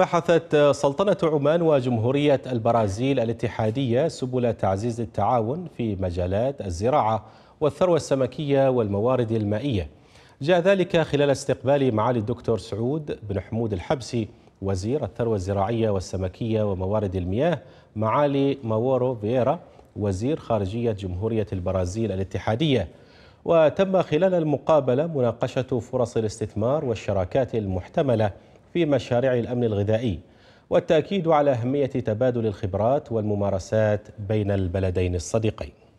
بحثت سلطنة عمان وجمهورية البرازيل الاتحادية سبل تعزيز التعاون في مجالات الزراعة والثروة السمكية والموارد المائية جاء ذلك خلال استقبال معالي الدكتور سعود بن حمود الحبسي وزير الثروة الزراعية والسمكية وموارد المياه معالي ماورو فييرا وزير خارجية جمهورية البرازيل الاتحادية وتم خلال المقابلة مناقشة فرص الاستثمار والشراكات المحتملة في مشاريع الأمن الغذائي والتأكيد على أهمية تبادل الخبرات والممارسات بين البلدين الصديقين